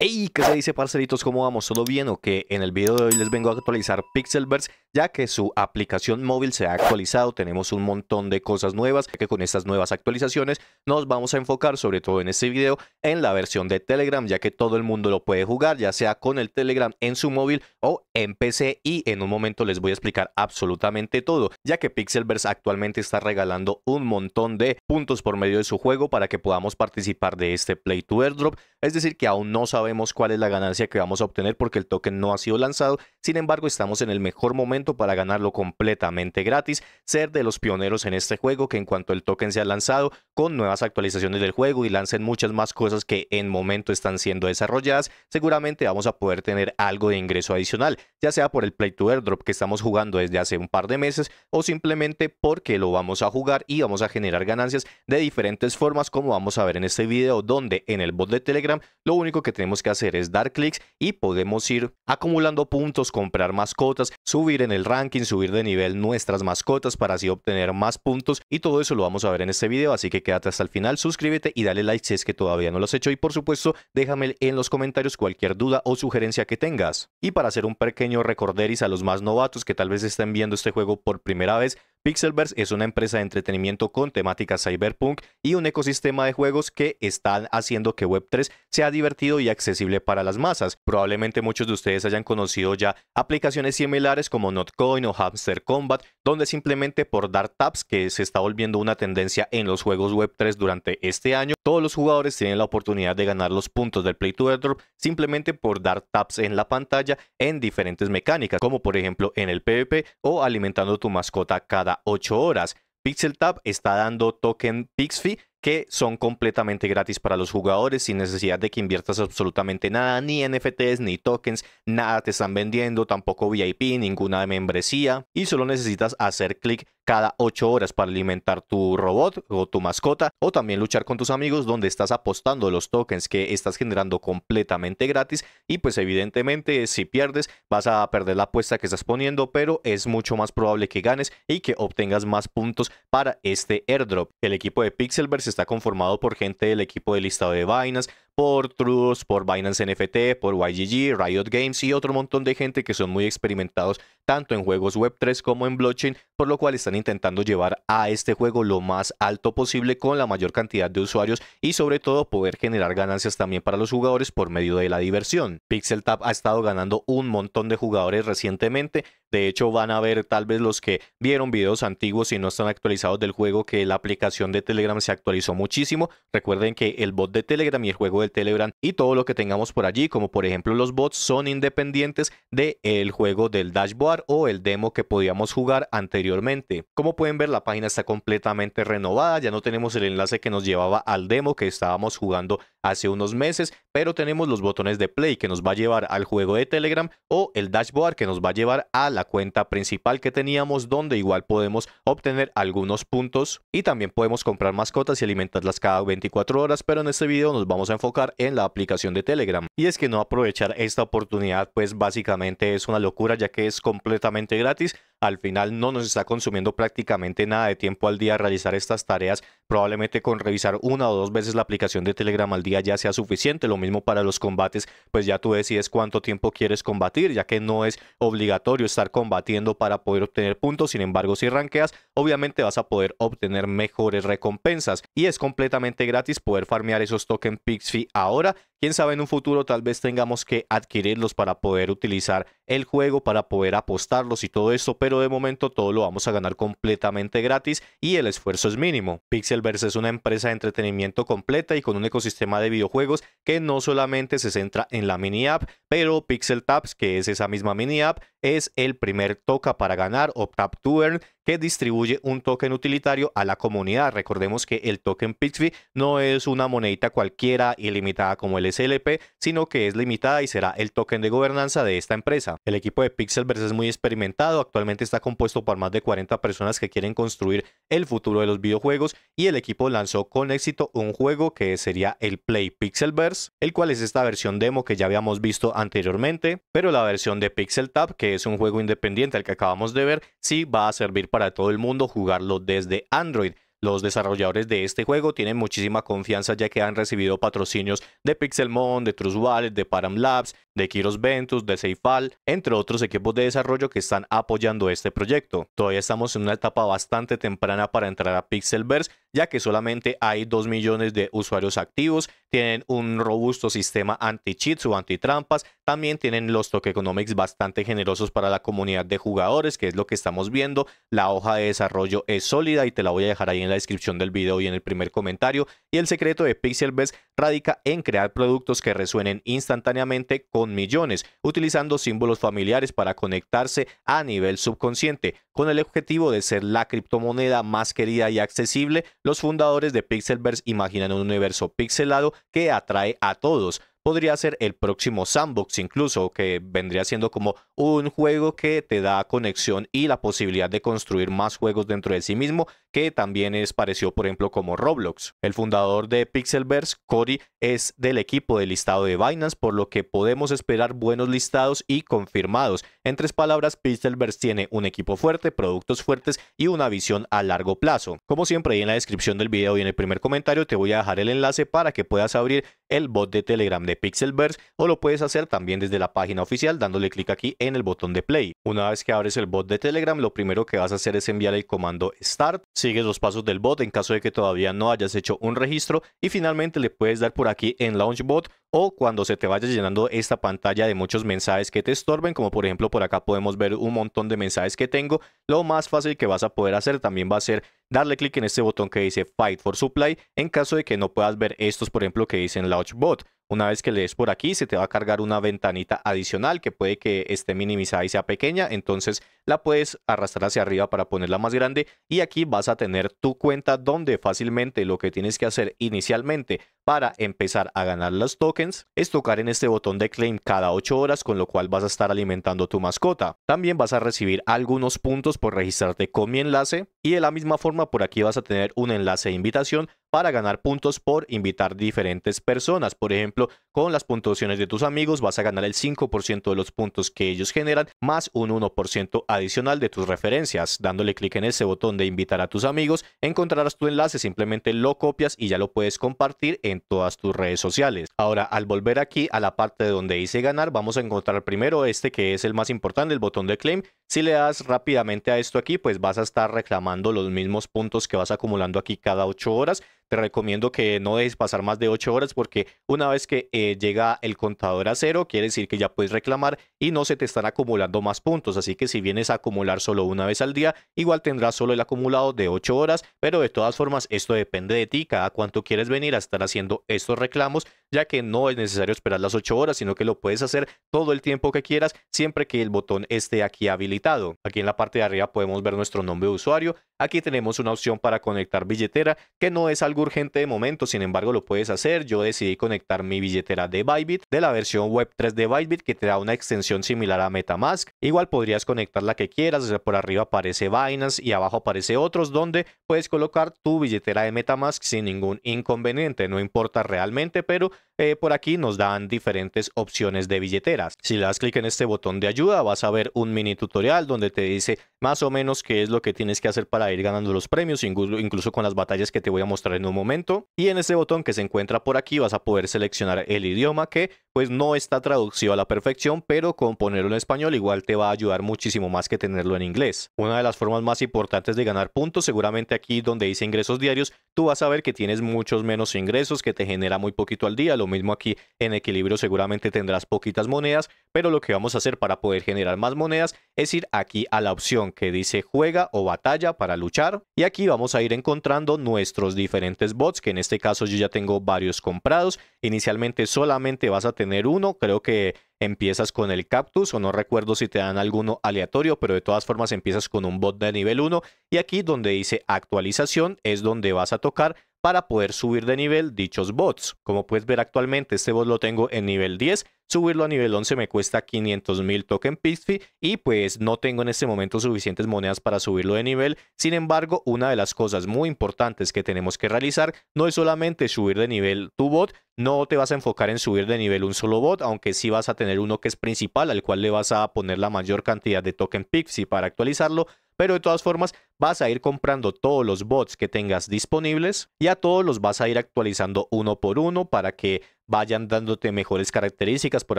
Hey, ¿qué se dice parceritos? ¿Cómo vamos? ¿Todo bien o que En el video de hoy les vengo a actualizar Pixelverse ya que su aplicación móvil se ha actualizado, tenemos un montón de cosas nuevas Ya que con estas nuevas actualizaciones nos vamos a enfocar sobre todo en este video en la versión de Telegram ya que todo el mundo lo puede jugar ya sea con el Telegram en su móvil o en PC y en un momento les voy a explicar absolutamente todo ya que Pixelverse actualmente está regalando un montón de puntos por medio de su juego para que podamos participar de este Play to Airdrop es decir que aún no sabemos Vemos cuál es la ganancia que vamos a obtener porque el token no ha sido lanzado sin embargo, estamos en el mejor momento para ganarlo completamente gratis, ser de los pioneros en este juego que en cuanto el token sea lanzado, con nuevas actualizaciones del juego y lancen muchas más cosas que en momento están siendo desarrolladas, seguramente vamos a poder tener algo de ingreso adicional, ya sea por el play to airdrop que estamos jugando desde hace un par de meses o simplemente porque lo vamos a jugar y vamos a generar ganancias de diferentes formas como vamos a ver en este video donde en el bot de Telegram lo único que tenemos que hacer es dar clics y podemos ir acumulando puntos comprar mascotas, subir en el ranking, subir de nivel nuestras mascotas para así obtener más puntos y todo eso lo vamos a ver en este video, así que quédate hasta el final, suscríbete y dale like si es que todavía no lo has hecho y por supuesto déjame en los comentarios cualquier duda o sugerencia que tengas. Y para hacer un pequeño recorderis a los más novatos que tal vez estén viendo este juego por primera vez, Pixelverse es una empresa de entretenimiento con temática cyberpunk y un ecosistema de juegos que están haciendo que Web3 sea divertido y accesible para las masas. Probablemente muchos de ustedes hayan conocido ya aplicaciones similares como Notcoin o Hamster Combat, donde simplemente por dar taps, que se está volviendo una tendencia en los juegos Web3 durante este año, todos los jugadores tienen la oportunidad de ganar los puntos del Play to Airdrop simplemente por dar taps en la pantalla en diferentes mecánicas, como por ejemplo en el PvP o alimentando tu mascota cada 8 horas. PixelTab está dando token PixFi que son completamente gratis para los jugadores sin necesidad de que inviertas absolutamente nada, ni NFTs, ni tokens, nada te están vendiendo, tampoco VIP, ninguna membresía y solo necesitas hacer clic cada 8 horas para alimentar tu robot o tu mascota o también luchar con tus amigos donde estás apostando los tokens que estás generando completamente gratis y pues evidentemente si pierdes vas a perder la apuesta que estás poniendo pero es mucho más probable que ganes y que obtengas más puntos para este airdrop. El equipo de Pixelverse está conformado por gente del equipo de listado de vainas, por Trudos, por Binance NFT, por YGG, Riot Games y otro montón de gente que son muy experimentados tanto en juegos Web3 como en blockchain, por lo cual están intentando llevar a este juego lo más alto posible con la mayor cantidad de usuarios y sobre todo poder generar ganancias también para los jugadores por medio de la diversión. Pixel Tap ha estado ganando un montón de jugadores recientemente, de hecho van a ver tal vez los que vieron videos antiguos y no están actualizados del juego que la aplicación de Telegram se actualizó muchísimo. Recuerden que el bot de Telegram y el juego de Telegram y todo lo que tengamos por allí, como por ejemplo los bots, son independientes del juego del dashboard o el demo que podíamos jugar anteriormente. Como pueden ver, la página está completamente renovada, ya no tenemos el enlace que nos llevaba al demo que estábamos jugando hace unos meses, pero tenemos los botones de play que nos va a llevar al juego de Telegram o el dashboard que nos va a llevar a la cuenta principal que teníamos donde igual podemos obtener algunos puntos y también podemos comprar mascotas y alimentarlas cada 24 horas, pero en este video nos vamos a enfocar en la aplicación de Telegram. Y es que no aprovechar esta oportunidad pues básicamente es una locura ya que es completamente gratis al final no nos está consumiendo prácticamente nada de tiempo al día realizar estas tareas. Probablemente con revisar una o dos veces la aplicación de Telegram al día ya sea suficiente. Lo mismo para los combates, pues ya tú decides cuánto tiempo quieres combatir, ya que no es obligatorio estar combatiendo para poder obtener puntos. Sin embargo, si ranqueas, obviamente vas a poder obtener mejores recompensas y es completamente gratis poder farmear esos tokens Pixie ahora. Quién sabe en un futuro tal vez tengamos que adquirirlos para poder utilizar el juego para poder apostarlos y todo esto, pero de momento todo lo vamos a ganar completamente gratis y el esfuerzo es mínimo. Pixelverse es una empresa de entretenimiento completa y con un ecosistema de videojuegos que no solamente se centra en la mini app, pero Pixel Taps, que es esa misma mini app, es el primer toca para ganar o tap to earn que distribuye un token utilitario a la comunidad. Recordemos que el token Pixby no es una monedita cualquiera ilimitada como el SLP, sino que es limitada y será el token de gobernanza de esta empresa. El equipo de Pixelverse es muy experimentado, actualmente está compuesto por más de 40 personas que quieren construir el futuro de los videojuegos y el equipo lanzó con éxito un juego que sería el Play Pixelverse, el cual es esta versión demo que ya habíamos visto anteriormente, pero la versión de Pixel Tab, que es un juego independiente al que acabamos de ver, sí va a servir para para todo el mundo jugarlo desde Android. Los desarrolladores de este juego tienen muchísima confianza ya que han recibido patrocinios de Pixelmon, de Trust de Param Labs de Kiros Ventus, de Ceifal, entre otros equipos de desarrollo que están apoyando este proyecto. Todavía estamos en una etapa bastante temprana para entrar a Pixelverse, ya que solamente hay 2 millones de usuarios activos, tienen un robusto sistema anti-cheats o anti-trampas, también tienen los economics bastante generosos para la comunidad de jugadores, que es lo que estamos viendo. La hoja de desarrollo es sólida y te la voy a dejar ahí en la descripción del video y en el primer comentario. Y el secreto de Pixelverse radica en crear productos que resuenen instantáneamente con millones, utilizando símbolos familiares para conectarse a nivel subconsciente. Con el objetivo de ser la criptomoneda más querida y accesible, los fundadores de Pixelverse imaginan un universo pixelado que atrae a todos podría ser el próximo sandbox incluso, que vendría siendo como un juego que te da conexión y la posibilidad de construir más juegos dentro de sí mismo, que también es parecido por ejemplo como Roblox. El fundador de Pixelverse, Cory, es del equipo de listado de Binance, por lo que podemos esperar buenos listados y confirmados. En tres palabras, Pixelverse tiene un equipo fuerte, productos fuertes y una visión a largo plazo. Como siempre, ahí en la descripción del video y en el primer comentario te voy a dejar el enlace para que puedas abrir el bot de Telegram de Pixelverse o lo puedes hacer también desde la página oficial dándole clic aquí en el botón de play. Una vez que abres el bot de Telegram, lo primero que vas a hacer es enviar el comando start, sigues los pasos del bot en caso de que todavía no hayas hecho un registro y finalmente le puedes dar por aquí en Launchbot o cuando se te vaya llenando esta pantalla de muchos mensajes que te estorben, como por ejemplo por acá podemos ver un montón de mensajes que tengo, lo más fácil que vas a poder hacer también va a ser darle clic en este botón que dice Fight for Supply en caso de que no puedas ver estos por ejemplo que dicen Launchbot. Una vez que le por aquí, se te va a cargar una ventanita adicional que puede que esté minimizada y sea pequeña. Entonces la puedes arrastrar hacia arriba para ponerla más grande. Y aquí vas a tener tu cuenta donde fácilmente lo que tienes que hacer inicialmente para empezar a ganar los tokens es tocar en este botón de claim cada 8 horas, con lo cual vas a estar alimentando tu mascota. También vas a recibir algunos puntos por registrarte con mi enlace. Y de la misma forma por aquí vas a tener un enlace de invitación para ganar puntos por invitar diferentes personas. Por ejemplo, con las puntuaciones de tus amigos vas a ganar el 5% de los puntos que ellos generan más un 1% adicional de tus referencias. Dándole clic en ese botón de invitar a tus amigos, encontrarás tu enlace, simplemente lo copias y ya lo puedes compartir en todas tus redes sociales. Ahora, al volver aquí a la parte de donde dice ganar, vamos a encontrar primero este que es el más importante, el botón de claim. Si le das rápidamente a esto aquí, pues vas a estar reclamando los mismos puntos que vas acumulando aquí cada 8 horas te recomiendo que no dejes pasar más de 8 horas porque una vez que eh, llega el contador a cero, quiere decir que ya puedes reclamar y no se te están acumulando más puntos. Así que si vienes a acumular solo una vez al día, igual tendrás solo el acumulado de 8 horas, pero de todas formas esto depende de ti, cada cuánto quieres venir a estar haciendo estos reclamos, ya que no es necesario esperar las 8 horas, sino que lo puedes hacer todo el tiempo que quieras, siempre que el botón esté aquí habilitado. Aquí en la parte de arriba podemos ver nuestro nombre de usuario, aquí tenemos una opción para conectar billetera, que no es algo urgente de momento, sin embargo lo puedes hacer. Yo decidí conectar mi billetera de Bybit de la versión web 3 de Bybit que te da una extensión similar a Metamask. Igual podrías conectar la que quieras, por arriba aparece Binance y abajo aparece otros donde puedes colocar tu billetera de Metamask sin ningún inconveniente, no importa realmente, pero eh, por aquí nos dan diferentes opciones de billeteras. Si le das clic en este botón de ayuda vas a ver un mini tutorial donde te dice más o menos qué es lo que tienes que hacer para ir ganando los premios, incluso con las batallas que te voy a mostrar en un momento. Y en ese botón que se encuentra por aquí vas a poder seleccionar el idioma que pues no está traducido a la perfección, pero con ponerlo en español igual te va a ayudar muchísimo más que tenerlo en inglés. Una de las formas más importantes de ganar puntos, seguramente aquí donde dice ingresos diarios, tú vas a ver que tienes muchos menos ingresos, que te genera muy poquito al día. Lo mismo aquí en equilibrio seguramente tendrás poquitas monedas, pero lo que vamos a hacer para poder generar más monedas es ir aquí a la opción que dice juega o batalla para luchar. Y aquí vamos a ir encontrando nuestros diferentes bots, que en este caso yo ya tengo varios comprados. Inicialmente solamente vas a tener tener uno. Creo que empiezas con el cactus o no recuerdo si te dan alguno aleatorio, pero de todas formas empiezas con un bot de nivel 1 y aquí donde dice actualización es donde vas a tocar para poder subir de nivel dichos bots. Como puedes ver actualmente, este bot lo tengo en nivel 10, subirlo a nivel 11 me cuesta 500 token Pixfi y pues no tengo en este momento suficientes monedas para subirlo de nivel. Sin embargo, una de las cosas muy importantes que tenemos que realizar no es solamente subir de nivel tu bot, no te vas a enfocar en subir de nivel un solo bot, aunque sí vas a tener uno que es principal al cual le vas a poner la mayor cantidad de token Pixfi para actualizarlo, pero de todas formas, vas a ir comprando todos los bots que tengas disponibles y a todos los vas a ir actualizando uno por uno para que vayan dándote mejores características. Por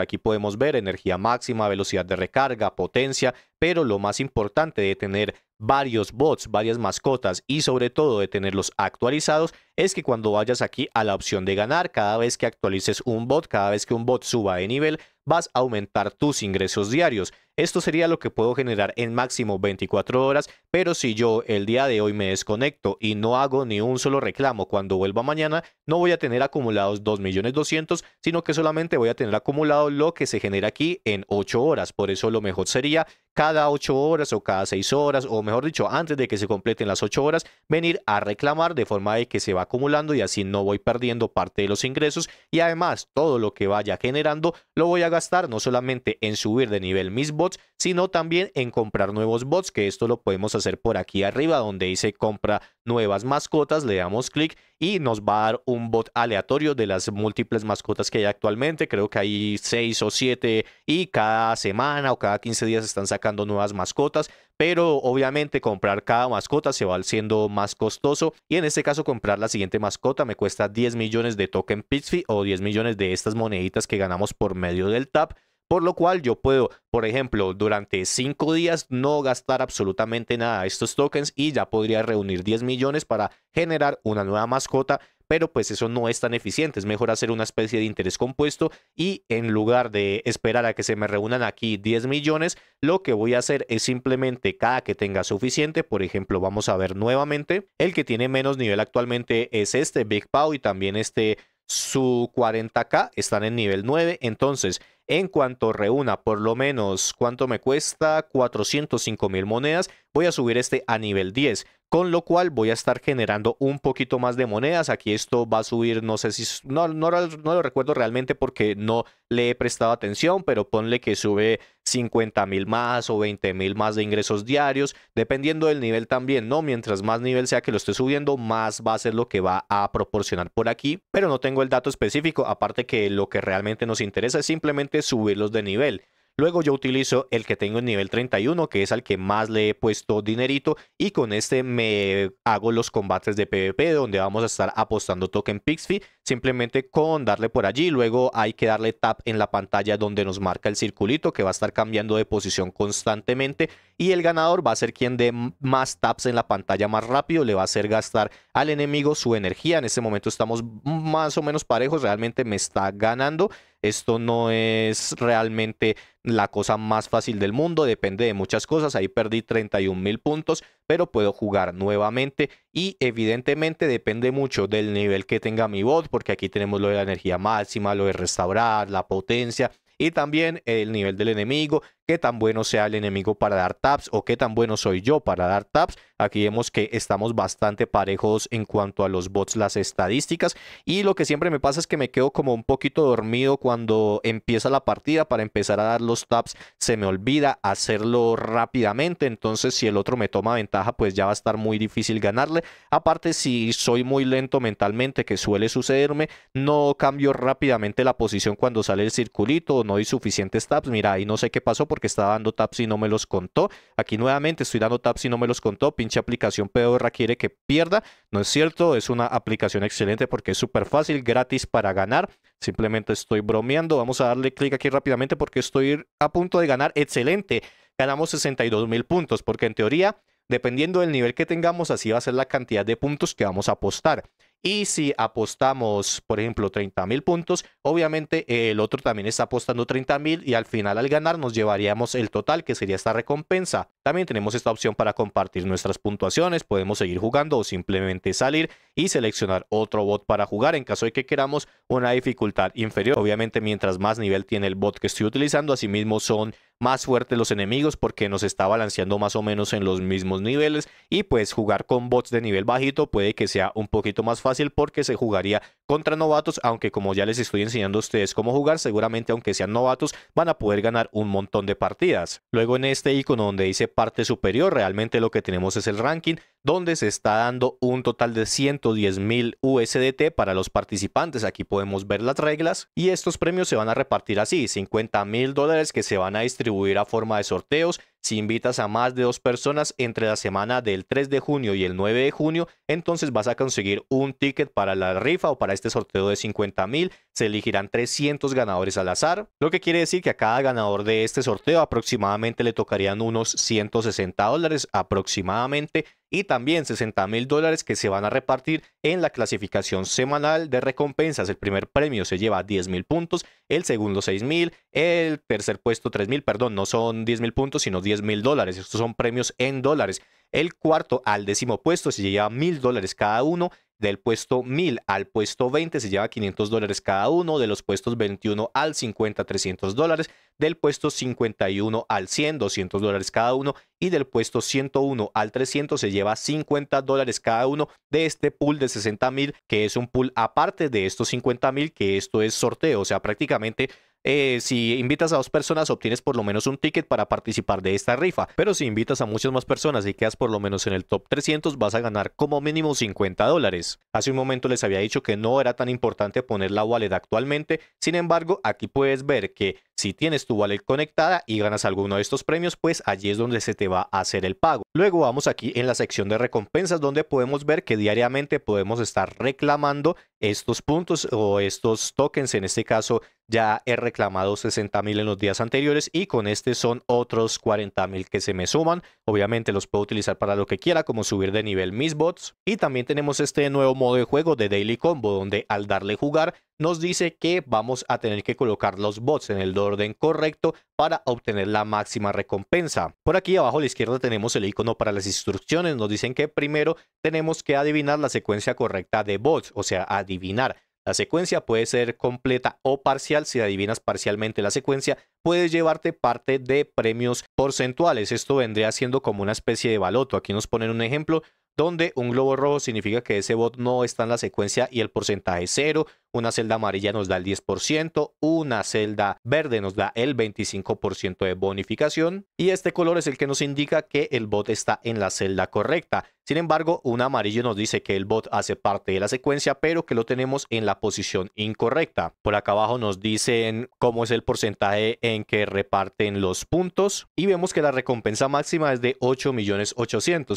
aquí podemos ver energía máxima, velocidad de recarga, potencia, pero lo más importante de tener varios bots, varias mascotas y sobre todo de tenerlos actualizados es que cuando vayas aquí a la opción de ganar, cada vez que actualices un bot, cada vez que un bot suba de nivel, vas a aumentar tus ingresos diarios. Esto sería lo que puedo generar en máximo 24 horas, pero si yo el día de hoy me desconecto y no hago ni un solo reclamo cuando vuelva mañana, no voy a tener acumulados 2.200.000, sino que solamente voy a tener acumulado lo que se genera aquí en 8 horas. Por eso lo mejor sería cada 8 horas o cada 6 horas, o mejor dicho, antes de que se completen las 8 horas, venir a reclamar de forma de que se va acumulando y así no voy perdiendo parte de los ingresos y además todo lo que vaya generando lo voy a gastar no solamente en subir de nivel mis bots, sino también en comprar nuevos bots, que esto lo podemos hacer por aquí arriba, donde dice compra nuevas mascotas, le damos clic y nos va a dar un bot aleatorio de las múltiples mascotas que hay actualmente. Creo que hay 6 o 7 y cada semana o cada 15 días están sacando nuevas mascotas. Pero obviamente comprar cada mascota se va siendo más costoso. Y en este caso comprar la siguiente mascota me cuesta 10 millones de token Pixfi o 10 millones de estas moneditas que ganamos por medio del TAP. Por lo cual yo puedo, por ejemplo, durante 5 días no gastar absolutamente nada de estos tokens y ya podría reunir 10 millones para generar una nueva mascota, pero pues eso no es tan eficiente, es mejor hacer una especie de interés compuesto y en lugar de esperar a que se me reúnan aquí 10 millones, lo que voy a hacer es simplemente cada que tenga suficiente, por ejemplo, vamos a ver nuevamente, el que tiene menos nivel actualmente es este Big Pau y también este su 40K, están en nivel 9. Entonces, en cuanto reúna por lo menos cuánto me cuesta, 405 mil monedas, voy a subir este a nivel 10 con lo cual voy a estar generando un poquito más de monedas. Aquí esto va a subir, no sé si, no, no, lo recuerdo realmente porque no le he prestado atención, pero ponle que sube 50 mil más o 20 mil más de ingresos diarios, dependiendo del nivel también, ¿no? Mientras más nivel sea que lo esté subiendo, más va a ser lo que va a proporcionar por aquí, pero no tengo el dato específico, aparte que lo que realmente nos interesa es simplemente subirlos de nivel. Luego yo utilizo el que tengo en nivel 31, que es al que más le he puesto dinerito. Y con este me hago los combates de PvP, donde vamos a estar apostando token pixfi Simplemente con darle por allí. Luego hay que darle tap en la pantalla donde nos marca el circulito, que va a estar cambiando de posición constantemente y el ganador va a ser quien dé más taps en la pantalla más rápido, le va a hacer gastar al enemigo su energía. En este momento estamos más o menos parejos, realmente me está ganando. Esto no es realmente la cosa más fácil del mundo, depende de muchas cosas. Ahí perdí 31 mil puntos, pero puedo jugar nuevamente y evidentemente depende mucho del nivel que tenga mi bot, porque aquí tenemos lo de la energía máxima, lo de restaurar, la potencia y también el nivel del enemigo qué tan bueno sea el enemigo para dar taps o qué tan bueno soy yo para dar taps. Aquí vemos que estamos bastante parejos en cuanto a los bots, las estadísticas. Y lo que siempre me pasa es que me quedo como un poquito dormido cuando empieza la partida para empezar a dar los taps. Se me olvida hacerlo rápidamente. Entonces si el otro me toma ventaja pues ya va a estar muy difícil ganarle. Aparte si soy muy lento mentalmente que suele sucederme, no cambio rápidamente la posición cuando sale el circulito. No hay suficientes taps. Mira ahí no sé qué pasó que estaba dando taps y no me los contó. Aquí nuevamente estoy dando taps y no me los contó. Pinche aplicación peor, quiere que pierda. No es cierto, es una aplicación excelente porque es súper fácil, gratis para ganar. Simplemente estoy bromeando. Vamos a darle clic aquí rápidamente porque estoy a punto de ganar. Excelente. Ganamos 62 mil puntos porque en teoría, dependiendo del nivel que tengamos, así va a ser la cantidad de puntos que vamos a apostar. Y si apostamos, por ejemplo, 30 mil puntos, obviamente eh, el otro también está apostando 30 mil y al final al ganar nos llevaríamos el total, que sería esta recompensa. También tenemos esta opción para compartir nuestras puntuaciones, podemos seguir jugando o simplemente salir y seleccionar otro bot para jugar en caso de que queramos una dificultad inferior. Obviamente mientras más nivel tiene el bot que estoy utilizando, asimismo son más fuertes los enemigos porque nos está balanceando más o menos en los mismos niveles y pues jugar con bots de nivel bajito puede que sea un poquito más fácil porque se jugaría contra novatos, aunque como ya les estoy enseñando a ustedes cómo jugar, seguramente aunque sean novatos van a poder ganar un montón de partidas. Luego en este icono donde dice parte superior, realmente lo que tenemos es el ranking, donde se está dando un total de 110 mil USDT para los participantes. Aquí podemos ver las reglas y estos premios se van a repartir así, 50 mil dólares que se van a distribuir a forma de sorteos. Si invitas a más de dos personas entre la semana del 3 de junio y el 9 de junio, entonces vas a conseguir un ticket para la rifa o para este sorteo de 50 mil. Se elegirán 300 ganadores al azar, lo que quiere decir que a cada ganador de este sorteo aproximadamente le tocarían unos 160 dólares aproximadamente y también 60 mil dólares que se van a repartir en la clasificación semanal de recompensas. El primer premio se lleva 10 mil puntos, el segundo 6 mil, el tercer puesto 3 mil, perdón, no son 10 mil puntos, sino 10 mil dólares. Estos son premios en dólares. El cuarto al décimo puesto se lleva mil dólares cada uno del puesto 1000 al puesto 20 se lleva 500 dólares cada uno, de los puestos 21 al 50, 300 dólares, del puesto 51 al 100, 200 dólares cada uno, y del puesto 101 al 300 se lleva 50 dólares cada uno de este pool de 60 mil, que es un pool aparte de estos 50 mil, que esto es sorteo, o sea, prácticamente eh, si invitas a dos personas obtienes por lo menos un ticket para participar de esta rifa. Pero si invitas a muchas más personas y quedas por lo menos en el top 300 vas a ganar como mínimo 50 dólares. Hace un momento les había dicho que no era tan importante poner la wallet actualmente. Sin embargo, aquí puedes ver que si tienes tu wallet conectada y ganas alguno de estos premios, pues allí es donde se te va a hacer el pago. Luego vamos aquí en la sección de recompensas donde podemos ver que diariamente podemos estar reclamando estos puntos o estos tokens. En este caso ya he reclamado 60 mil en los días anteriores y con este son otros 40 mil que se me suman. Obviamente los puedo utilizar para lo que quiera como subir de nivel mis bots. Y también tenemos este nuevo modo de juego de Daily Combo donde al darle jugar nos dice que vamos a tener que colocar los bots en el orden correcto para obtener la máxima recompensa. Por aquí abajo a la izquierda tenemos el icono para las instrucciones. Nos dicen que primero tenemos que adivinar la secuencia correcta de bots, o sea, adivinar. La secuencia puede ser completa o parcial. Si adivinas parcialmente la secuencia, puedes llevarte parte de premios porcentuales. Esto vendría siendo como una especie de baloto. Aquí nos ponen un ejemplo donde un globo rojo significa que ese bot no está en la secuencia y el porcentaje es cero una celda amarilla nos da el 10%, una celda verde nos da el 25% de bonificación y este color es el que nos indica que el bot está en la celda correcta. Sin embargo, un amarillo nos dice que el bot hace parte de la secuencia, pero que lo tenemos en la posición incorrecta. Por acá abajo nos dicen cómo es el porcentaje en que reparten los puntos y vemos que la recompensa máxima es de 8 millones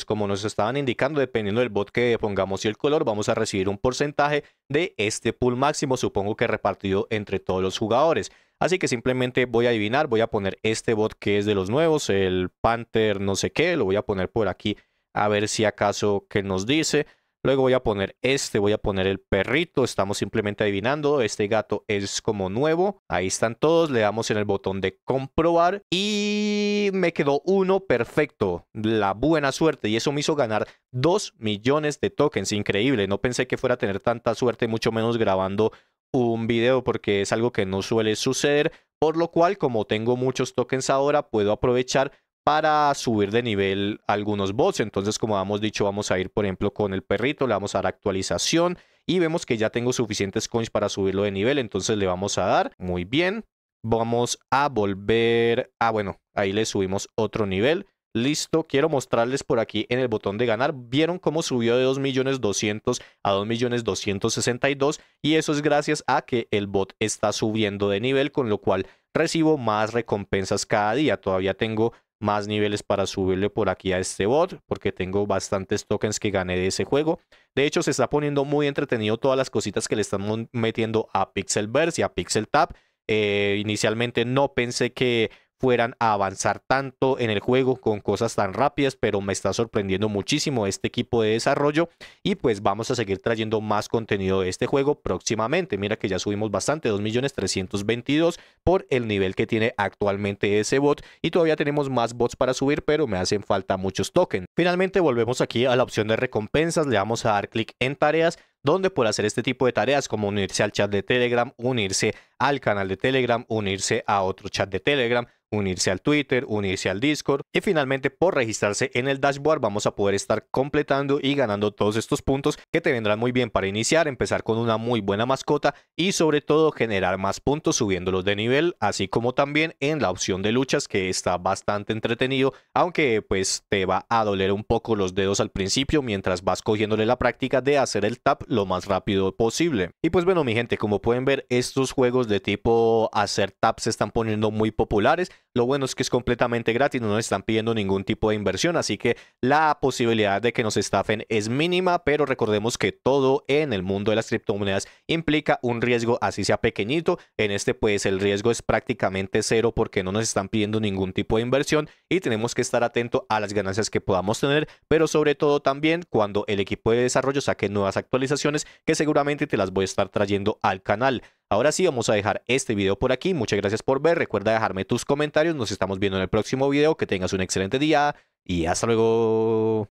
Como nos estaban indicando, dependiendo del bot que pongamos y el color, vamos a recibir un porcentaje de este pool máximo, supongo que repartido entre todos los jugadores. Así que simplemente voy a adivinar, voy a poner este bot que es de los nuevos, el Panther no sé qué, lo voy a poner por aquí a ver si acaso que nos dice. Luego voy a poner este, voy a poner el perrito, estamos simplemente adivinando, este gato es como nuevo, ahí están todos, le damos en el botón de comprobar y me quedó uno perfecto, la buena suerte y eso me hizo ganar 2 millones de tokens, increíble, no pensé que fuera a tener tanta suerte, mucho menos grabando un video porque es algo que no suele suceder, por lo cual como tengo muchos tokens ahora puedo aprovechar para subir de nivel algunos bots. Entonces, como hemos dicho, vamos a ir, por ejemplo, con el perrito, le vamos a dar actualización y vemos que ya tengo suficientes coins para subirlo de nivel. Entonces le vamos a dar. Muy bien. Vamos a volver. Ah, bueno, ahí le subimos otro nivel. Listo, quiero mostrarles por aquí en el botón de ganar. Vieron cómo subió de 2.200.000 a 2.262.000 y eso es gracias a que el bot está subiendo de nivel, con lo cual recibo más recompensas cada día. Todavía tengo más niveles para subirle por aquí a este bot, porque tengo bastantes tokens que gané de ese juego. De hecho, se está poniendo muy entretenido todas las cositas que le están metiendo a Pixelverse y a Pixel Tab. Eh, inicialmente no pensé que fueran a avanzar tanto en el juego con cosas tan rápidas, pero me está sorprendiendo muchísimo este equipo de desarrollo y pues vamos a seguir trayendo más contenido de este juego próximamente. Mira que ya subimos bastante, 2.322.000 por el nivel que tiene actualmente ese bot y todavía tenemos más bots para subir, pero me hacen falta muchos tokens. Finalmente volvemos aquí a la opción de recompensas, le vamos a dar clic en tareas donde por hacer este tipo de tareas como unirse al chat de Telegram, unirse al canal de Telegram, unirse a otro chat de Telegram, unirse al Twitter, unirse al Discord y finalmente por registrarse en el dashboard vamos a poder estar completando y ganando todos estos puntos que te vendrán muy bien para iniciar, empezar con una muy buena mascota y sobre todo generar más puntos subiéndolos de nivel, así como también en la opción de luchas que está bastante entretenido, aunque pues te va a doler un poco los dedos al principio mientras vas cogiéndole la práctica de hacer el tap lo más rápido posible. Y pues bueno mi gente, como pueden ver estos juegos de tipo hacer taps se están poniendo muy populares, lo bueno es que es completamente gratis, no nos están pidiendo ningún tipo de inversión, así que la posibilidad de que nos estafen es mínima, pero recordemos que todo en el mundo de las criptomonedas implica un riesgo, así sea pequeñito. En este pues el riesgo es prácticamente cero porque no nos están pidiendo ningún tipo de inversión y tenemos que estar atento a las ganancias que podamos tener, pero sobre todo también cuando el equipo de desarrollo saque nuevas actualizaciones que seguramente te las voy a estar trayendo al canal. Ahora sí, vamos a dejar este video por aquí. Muchas gracias por ver. Recuerda dejarme tus comentarios nos estamos viendo en el próximo video. Que tengas un excelente día y hasta luego.